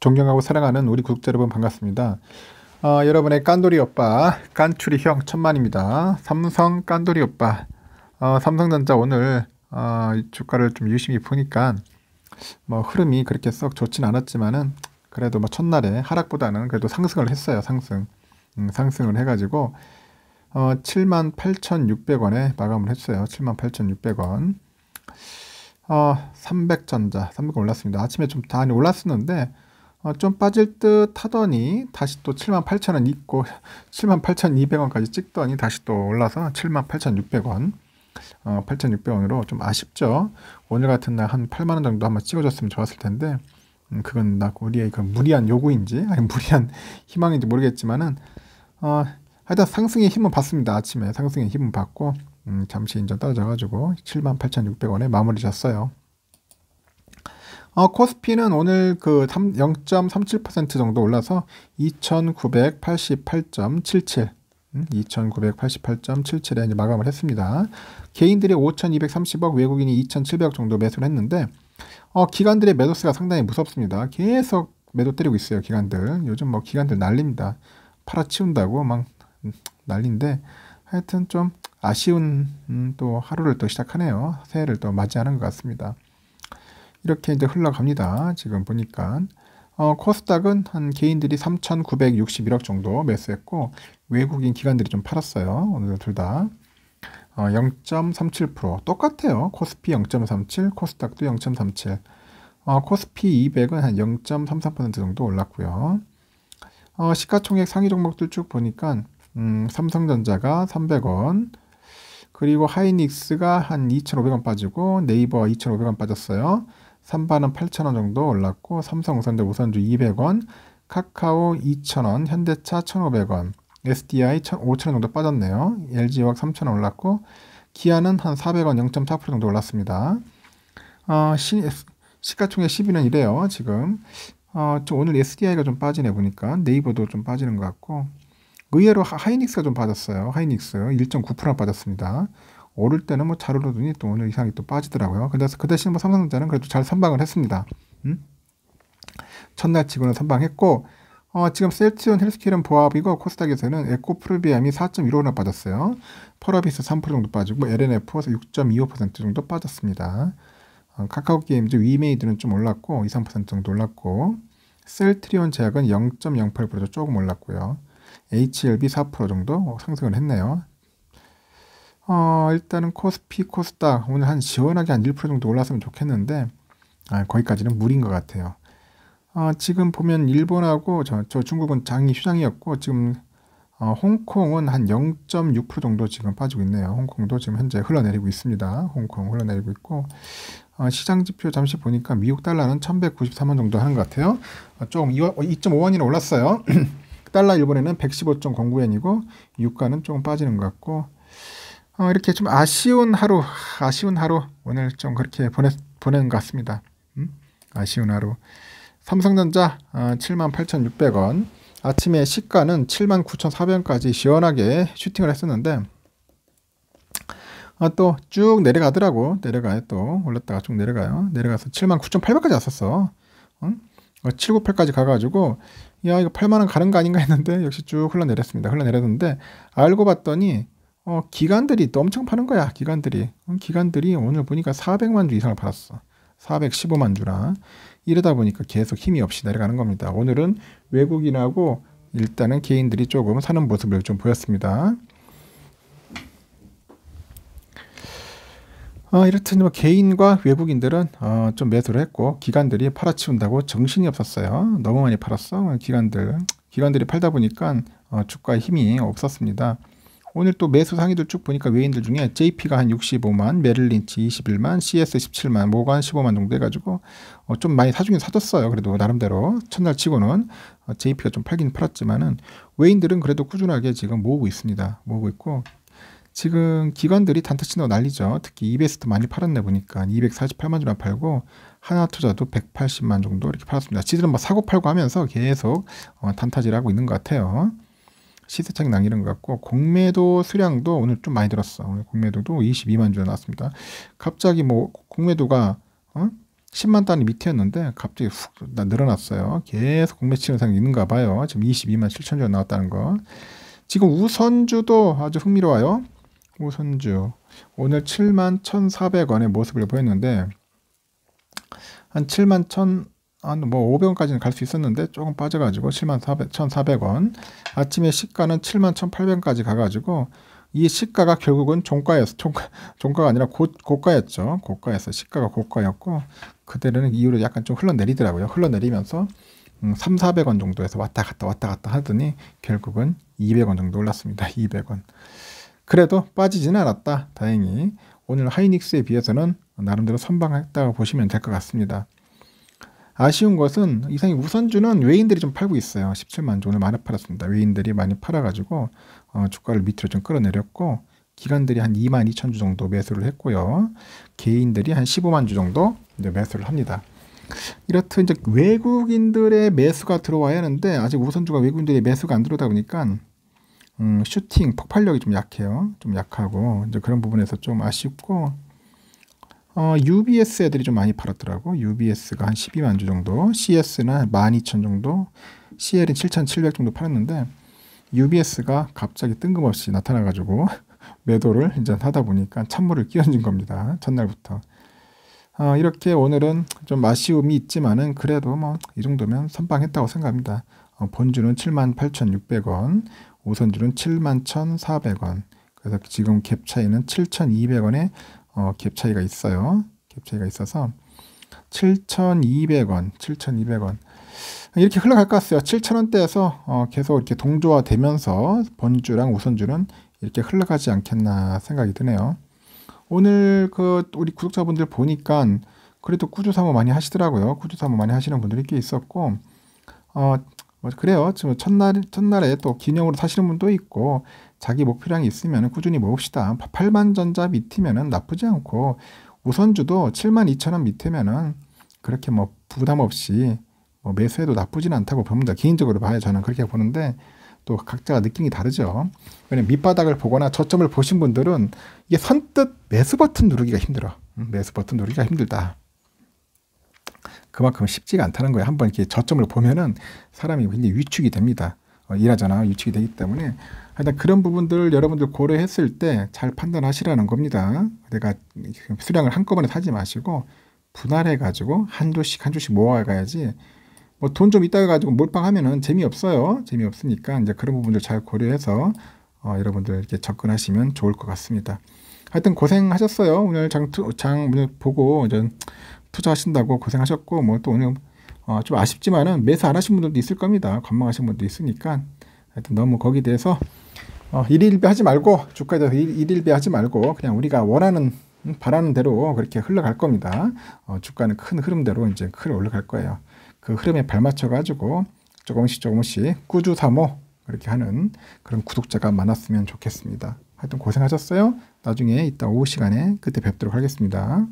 존경하고 사랑하는 우리 구독자 여러분 반갑습니다. 어, 여러분의 깐돌이 오빠, 깐추리 형 천만입니다. 삼성 깐돌이 오빠, 어, 삼성전자 오늘 어, 주가를 좀 유심히 보니까 뭐 흐름이 그렇게 썩 좋진 않았지만은 그래도 뭐 첫날에 하락보다는 그래도 상승을 했어요. 상승, 음, 상승을 해가지고 어, 78,600원에 마감을 했어요. 78,600원. 어, 300전자, 300원 올랐습니다. 아침에 좀 많이 올랐었는데 어, 좀 빠질 듯 하더니 다시 또 78,000원 있고 78,200원까지 찍더니 다시 또 올라서 78,600원 어, 8,600원으로 좀 아쉽죠. 오늘 같은 날 한 8만원 정도 한번 찍어줬으면 좋았을 텐데 음, 그건 나 우리의 그 무리한 요구인지 아니 무리한 희망인지 모르겠지만은 어, 하여튼 상승의 힘은 받습니다. 아침에 상승의 힘은 받고 음, 잠시 인전 떨어져가지고 78,600원에 마무리 졌어요. 어, 코스피는 오늘 그 0.37% 정도 올라서 2,988.77 2,988.77에 음, 이제 마감을 했습니다. 개인들이 5,230억, 외국인이 2,700억 정도 매수를 했는데 어, 기관들의 매도세가 상당히 무섭습니다. 계속 매도 때리고 있어요. 기관들. 요즘 뭐 기관들 난립니다. 팔아치운다고 막 음, 난리인데 하여튼 좀 아쉬운 음, 또 하루를 또 시작하네요. 새해를 또 맞이하는 것 같습니다. 이렇게 이제 흘러갑니다. 지금 보니까 어, 코스닥은 한 개인들이 3,961억 정도 매수했고 외국인 기관들이 좀 팔았어요. 오늘 둘 다. 어, 0.37% 똑같아요. 코스피 0.37, 코스닥도 0.37. 어, 코스피 200은 한 0.33% 정도 올랐고요. 어, 시가총액 상위 종목들 쭉 보니까 음, 삼성전자가 300원, 그리고 하이닉스가 한 2,500원 빠지고 네이버 2,500원 빠졌어요. 삼바는 8,000원 정도 올랐고 삼성 우선대 우선주 200원, 카카오 2,000원, 현대차 1,500원, SDI 5,000원 정도 빠졌네요. LG화학 3,000원 올랐고 기아는 한 400원 0.4% 정도 올랐습니다. 어, 시, 시가총액 10위는 이래요. 지금 어, 오늘 SDI가 좀 빠지네 보니까 네이버도 좀 빠지는 것 같고 의외로 하이닉스가 좀 빠졌어요. 하이닉스 1.9% 빠졌습니다. 오를 때는 뭐 잘 오르더니 또 오늘 이상이 또 빠지더라고요. 그래서 그 대신 뭐 삼성전자는 그래도 잘 선방을 했습니다. 음? 첫날 치고는 선방했고 어, 지금 셀트리온 헬스케일은 보합이고 코스닥에서는 에코프리비엄이 4.15%나 빠졌어요. 펄어비스3% 정도 빠지고 LNF에서 6.25% 정도 빠졌습니다. 어, 카카오게임즈 위메이드는 좀 올랐고 2, 3% 정도 올랐고 셀트리온 제약은 0.08% 조금 올랐고요. HLB 4% 정도 어, 상승을 했네요. 어, 일단은 코스피, 코스닥 오늘 한 시원하게 한 1% 정도 올랐으면 좋겠는데 아, 거기까지는 무리인 것 같아요. 어, 지금 보면 일본하고 저, 저 중국은 장이 휴장이었고 지금 어, 홍콩은 한 0.6% 정도 지금 빠지고 있네요. 홍콩도 지금 현재 흘러내리고 있습니다. 홍콩 흘러내리고 있고 어, 시장 지표 잠시 보니까 미국 달러는 1193원 정도 하는 것 같아요. 어, 조금 2.5원이나 어, 올랐어요. 달러 일본에는 115.09엔이고 유가는 조금 빠지는 것 같고 어, 이렇게 좀 아쉬운 하루, 아쉬운 하루 오늘 좀 그렇게 보내, 보낸 것 같습니다. 음? 아쉬운 하루. 삼성전자 어, 78,600원. 아침에 시가는 79,400원까지 시원하게 슈팅을 했었는데 아, 어, 또쭉 내려가더라고. 내려가요. 또 올랐다가 쭉 내려가요. 내려가서 79,800원까지 왔었어. 응? 음? 798까지 어, 가가지고 야 이거 8만원 가는 거 아닌가 했는데 역시 쭉 흘러내렸습니다. 흘러내렸는데 알고 봤더니 어, 기관들이 또 엄청 파는 거야. 기관들이. 어, 기관들이 오늘 보니까 400만 주 이상을 팔았어. 415만 주라. 이러다 보니까 계속 힘이 없이 내려가는 겁니다. 오늘은 외국인하고 일단은 개인들이 조금 사는 모습을 좀 보였습니다. 어, 아, 이렇듯 뭐 개인과 외국인들은 어, 좀 매수를 했고 기관들이 팔아치운다고 정신이 없었어요. 너무 많이 팔았어. 어, 기관들. 기관들이 팔다 보니까 어, 주가에 힘이 없었습니다. 오늘 또 매수 상위도 쭉 보니까 외인들 중에 JP가 한 65만, 메릴린치 21만, CS 17만, 모건 15만 정도 돼가지고 어, 좀 많이 사주긴 사줬어요. 그래도 나름대로 첫날 치고는 어, JP가 좀 팔긴 팔았지만은 외인들은 그래도 꾸준하게 지금 모으고 있습니다. 모으고 있고 지금 기관들이 단타 신호 난리죠. 특히 이베스트 많이 팔았네 보니까 248만 주나 팔고 하나 투자도 180만 정도 이렇게 팔았습니다. 지들은 막 뭐 사고 팔고 하면서 계속 어, 단타질하고 있는 것 같아요. 시세차익 낭이는 것 같고 공매도 수량도 오늘 좀 많이 들었어. 오늘 공매도도 22만 주 나왔습니다. 갑자기 뭐 공매도가 어? 10만 단위 밑이었는데 갑자기 훅 늘어났어요. 계속 공매 치는 상이 있는가 봐요. 지금 22만 7천 주 나왔다는 거. 지금 우선주도 아주 흥미로워요. 우선주 오늘 7만 1,400원의 모습을 보였는데 한 7만 1,000 한뭐 아, 500원까지는 갈 수 있었는데 조금 빠져가지고 74,400원 아침에 시가는 71,800원까지 가가지고 이 시가가 결국은 종가였어 종가, 종가가 아니라 고, 고가였죠 고가였어 시가가 고가였고 그때는 이후로 약간 좀 흘러내리더라고요 흘러내리면서 음, 3, 400원 정도에서 왔다 갔다 왔다 갔다 하더니 결국은 200원 정도 올랐습니다 200원 그래도 빠지지는 않았다 다행히 오늘 하이닉스에 비해서는 나름대로 선방했다고 보시면 될 것 같습니다 아쉬운 것은 이상히 우선주는 외인들이 좀 팔고 있어요. 17만 주 오늘 많이 팔았습니다. 외인들이 많이 팔아가지고 어, 주가를 밑으로 좀 끌어내렸고 기관들이 한 2만 2천 주 정도 매수를 했고요. 개인들이 한 15만 주 정도 이제 매수를 합니다. 이렇듯 이제 외국인들의 매수가 들어와야 하는데 아직 우선주가 외국인들의 매수가 안 들어오다 보니까 음, 슈팅 폭발력이 좀 약해요. 좀 약하고 이제 그런 부분에서 좀 아쉽고 어, UBS 애들이 좀 많이 팔았더라고. UBS가 한 12만 주 정도, CS는 12,000 정도, CL은 7,700 정도 팔았는데 UBS가 갑자기 뜬금없이 나타나가지고 매도를 이제 하다 보니까 찬물을 끼얹은 겁니다. 첫날부터. 어, 이렇게 오늘은 좀 아쉬움이 있지만은 그래도 뭐 이 정도면 선방했다고 생각합니다. 어, 본주는 78,600원, 오선주는 71,400원. 그래서 지금 갭 차이는 7,200원에 어, 갭 차이가 있어요. 갭 차이가 있어서 7,200원, 7,200원 이렇게 흘러갈 것 같아요. 7,000원대에서 어, 계속 이렇게 동조화 되면서 번주랑 우선주는 이렇게 흘러가지 않겠나 생각이 드네요. 오늘 그 우리 구독자분들 보니까 그래도 꾸준 사모 많이 하시더라고요. 꾸준 사모 많이 하시는 분들이 꽤 있었고 어, 뭐 그래요. 지금 첫날 첫날에 또 기념으로 사시는 분도 있고 자기 목표량이 있으면 꾸준히 모읍시다. 8만전자 밑이면 나쁘지 않고 우선주도 7만 2천원 밑이면 그렇게 뭐 부담 없이 뭐 매수해도 나쁘진 않다고 봅니다. 개인적으로 봐야 저는 그렇게 보는데 또 각자가 느낌이 다르죠. 왜냐면 밑바닥을 보거나 저점을 보신 분들은 이게 선뜻 매수 버튼 누르기가 힘들어. 음, 매수 버튼 누르기가 힘들다. 그만큼 쉽지가 않다는 거예요. 한번 이렇게 저점을 보면은 사람이 굉장히 위축이 됩니다. 어, 일하잖아. 위축이 되기 때문에 일단 그런 부분들 여러분들 고려했을 때 잘 판단하시라는 겁니다. 내가 수량을 한꺼번에 사지 마시고 분할해 가지고 한 조씩 한 조씩 모아 가야지 뭐 돈 좀 있다 가지고 몰빵하면은 재미없어요. 재미없으니까 이제 그런 부분들 잘 고려해서 어, 여러분들 이렇게 접근하시면 좋을 것 같습니다. 하여튼 고생하셨어요. 오늘 장, 투, 장 오늘 보고 이제 투자하신다고 고생하셨고 뭐 또 오늘 어, 좀 아쉽지만은 매수 안 하신 분들도 있을 겁니다. 관망하신 분도 있으니까 하여튼 너무 거기 에 대해서 어, 일일비 하지 말고 주가에 대해서 일, 일비 하지 말고 그냥 우리가 원하는 음, 바라는 대로 그렇게 흘러갈 겁니다. 어, 주가는 큰 흐름대로 이제 크게 올라갈 거예요. 그 흐름에 발맞춰 가지고 조금씩 조금씩 꾸주 사모 그렇게 하는 그런 구독자가 많았으면 좋겠습니다. 하여튼 고생하셨어요. 나중에 이따 오후 시간에 그때 뵙도록 하겠습니다.